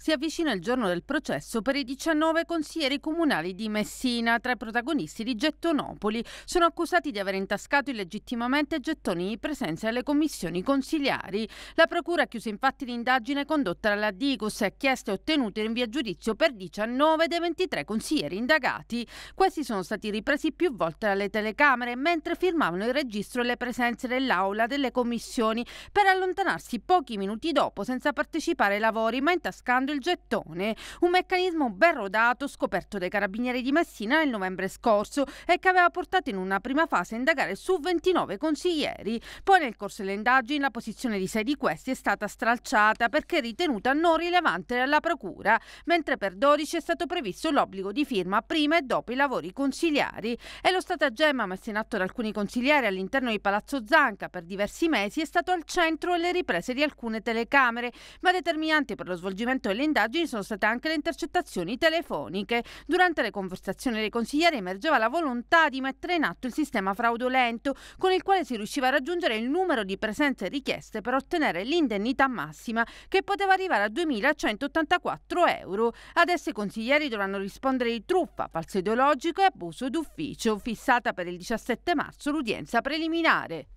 Si avvicina il giorno del processo per i 19 consiglieri comunali di Messina, tra i protagonisti di Gettonopoli. Sono accusati di aver intascato illegittimamente gettoni di presenza alle commissioni consigliari. La procura ha chiuso infatti l'indagine condotta dalla Digus e ha chiesto e ottenuto in via giudizio per 19 dei 23 consiglieri indagati. Questi sono stati ripresi più volte dalle telecamere mentre firmavano il registro delle presenze dell'aula delle commissioni per allontanarsi pochi minuti dopo senza partecipare ai lavori ma intascando utilizzando il gettone, un meccanismo ben rodato scoperto dai carabinieri di Messina nel novembre scorso e che aveva portato in una prima fase a indagare su 29 consiglieri. Poi nel corso delle indagini la posizione di 6 di questi è stata stralciata perché ritenuta non rilevante dalla procura, mentre per 12 è stato previsto l'obbligo di firma prima e dopo i lavori consigliari e lo stratagemma messo in atto da alcuni consiglieri all'interno di Palazzo Zanca per diversi mesi è stato al centro delle riprese di alcune telecamere, ma determinante per lo svolgimento delle delle indagini sono state anche le intercettazioni telefoniche. Durante le conversazioni dei consiglieri emergeva la volontà di mettere in atto il sistema fraudolento con il quale si riusciva a raggiungere il numero di presenze richieste per ottenere l'indennità massima che poteva arrivare a 2.184 euro. Adesso i consiglieri dovranno rispondere di truffa, falso ideologico e abuso d'ufficio, fissata per il 17 marzo l'udienza preliminare.